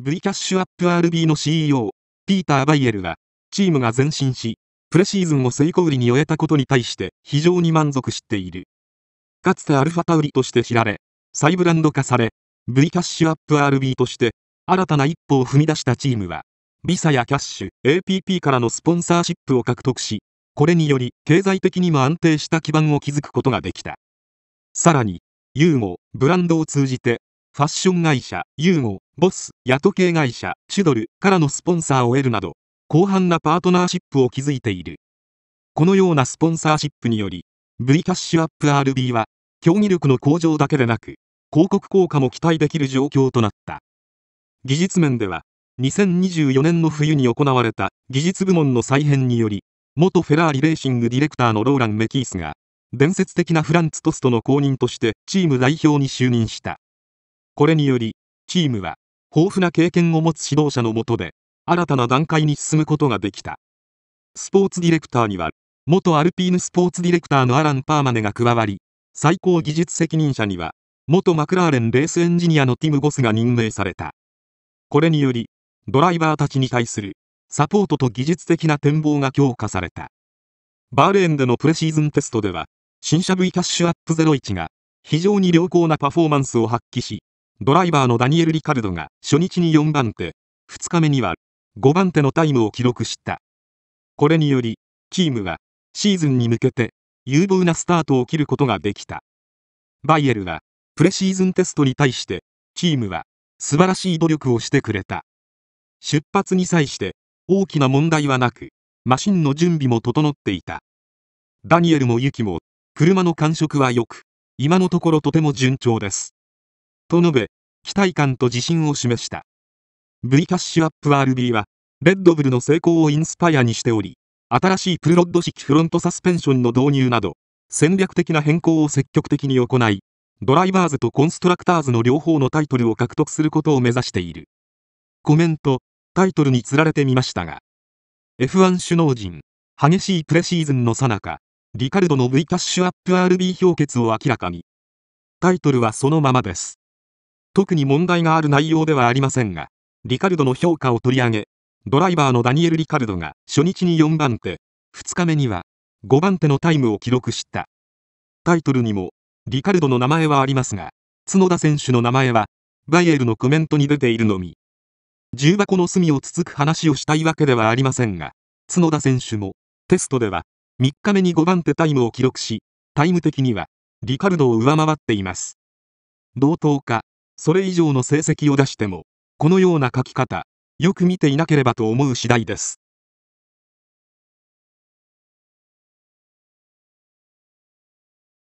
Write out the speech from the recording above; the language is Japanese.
V キャッシュアップ RB の CEO、ピーター・バイエルは、チームが前進し、プレシーズンを成功売りに終えたことに対して非常に満足している。かつてアルファタウリとして知られ、再ブランド化され、V キャッシュアップ RB として、新たな一歩を踏み出したチームは、ビサやキャッシュ、APP からのスポンサーシップを獲得し、これにより経済的にも安定した基盤を築くことができた。さらに、ユーゴ、ブランドを通じて、ファッション会社、ユーゴ、ボスや時計会社チュドルからのスポンサーを得るなど広範なパートナーシップを築いているこのようなスポンサーシップにより V キャッシュアップ RB は競技力の向上だけでなく広告効果も期待できる状況となった技術面では2024年の冬に行われた技術部門の再編により元フェラーリレーシングディレクターのローラン・メキースが伝説的なフランツ・トストの後任としてチーム代表に就任したこれによりチームは豊富な経験を持つ指導者のもとで新たな段階に進むことができたスポーツディレクターには元アルピーヌスポーツディレクターのアラン・パーマネが加わり最高技術責任者には元マクラーレンレースエンジニアのティム・ゴスが任命されたこれによりドライバーたちに対するサポートと技術的な展望が強化されたバーレーンでのプレシーズンテストでは新車 V キャッシュアップ01が非常に良好なパフォーマンスを発揮しドライバーのダニエル・リカルドが初日に4番手、2日目には5番手のタイムを記録した。これにより、チームはシーズンに向けて有望なスタートを切ることができた。バイエルはプレシーズンテストに対してチームは素晴らしい努力をしてくれた。出発に際して大きな問題はなく、マシンの準備も整っていた。ダニエルもユキも車の感触は良く、今のところとても順調です。と述べ、期待感と自信を示した。V キャッシュアップ RB は、レッドブルの成功をインスパイアにしており、新しいプルロッド式フロントサスペンションの導入など、戦略的な変更を積極的に行い、ドライバーズとコンストラクターズの両方のタイトルを獲得することを目指している。コメント、タイトルにつられてみましたが、F1 首脳陣、激しいプレシーズンの最中、リカルドの V キャッシュアップ RB 評決を明らかに。タイトルはそのままです。特に問題がある内容ではありませんが、リカルドの評価を取り上げ、ドライバーのダニエル・リカルドが初日に4番手、2日目には5番手のタイムを記録した。タイトルにも、リカルドの名前はありますが、角田選手の名前は、バイエルのコメントに出ているのみ。重箱の隅をつつく話をしたいわけではありませんが、角田選手も、テストでは、3日目に5番手タイムを記録し、タイム的には、リカルドを上回っています。同等か、それ以上の成績を出しても、このような書き方、よく見ていなければと思う次第です。